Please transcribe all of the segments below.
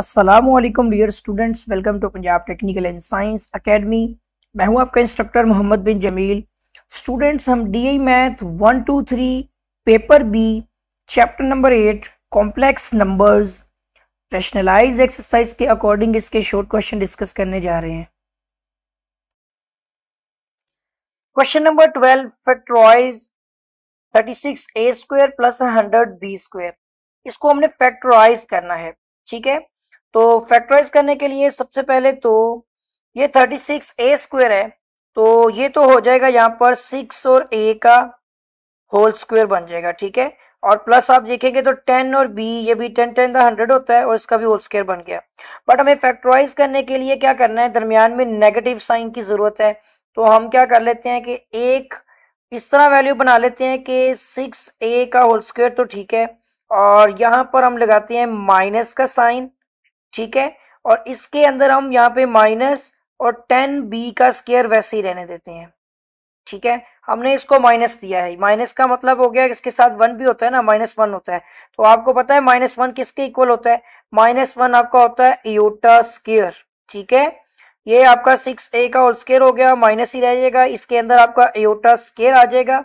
Aslam dear students welcome to Punjab technical and science academy मैं हूं आपका इंस्ट्रक्टर मोहम्मद बिन जमील स्टूडेंट्स हम D I math one two three paper B chapter number eight complex numbers rationalise exercise के according इसके short question discuss करने जा रहे हैं question number twelve factorise thirty six A square plus hundred B square इसको हमने फैक्ट्रॉइज करना है ठीक है तो फैक्टराइज करने के लिए सबसे पहले तो ये थर्टी सिक्स ए स्क्वेयर है तो ये तो हो जाएगा यहाँ पर सिक्स और ए का होल स्क्वेयर बन जाएगा ठीक है और प्लस आप देखेंगे तो टेन और बी ये भी टेन टेन द हंड्रेड होता है और इसका भी होल स्क्वेयर बन गया बट हमें फैक्टराइज करने के लिए क्या करना है दरमियान में नेगेटिव साइन की ज़रूरत है तो हम क्या कर लेते हैं कि एक इस तरह वैल्यू बना लेते हैं कि सिक्स ए का होल स्क्वेयर तो ठीक है और यहाँ पर हम लगाते हैं माइनस का साइन ठीक है और इसके अंदर हम यहाँ पे माइनस और टेन बी का स्केयर वैसे ही रहने देते हैं ठीक है हमने इसको माइनस दिया है माइनस का मतलब हो गया इसके साथ वन भी होता है ना माइनस वन होता है तो आपको पता है माइनस वन किसके इक्वल होता है माइनस वन आपका होता है इोटा स्केयर ठीक है ये आपका सिक्स ए का होल स्केयर हो गया माइनस ही रह जाएगा इसके अंदर आपका एयोटा स्केयर आ जाएगा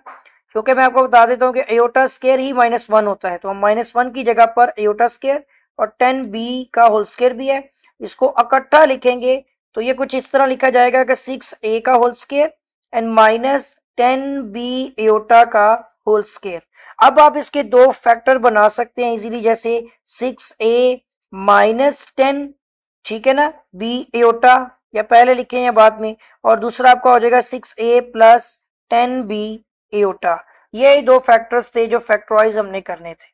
क्योंकि मैं आपको बता देता हूँ कि एयोटा स्केयर ही माइनस वन होता है तो हम माइनस वन की जगह पर एयोटा स्केयर और टेन बी का होल स्केयर भी है इसको इकट्ठा लिखेंगे तो ये कुछ इस तरह लिखा जाएगा कि सिक्स ए का whole square and minus ten B iota का होल स्केयर अब आप इसके दो फैक्टर बना सकते हैं इजीली जैसे सिक्स ए माइनस टेन ठीक है ना बी एटा या पहले लिखे या बाद में और दूसरा आपका हो जाएगा six A plus ten B iota ये दो फैक्टर्स थे जो फैक्टराइज हमने करने थे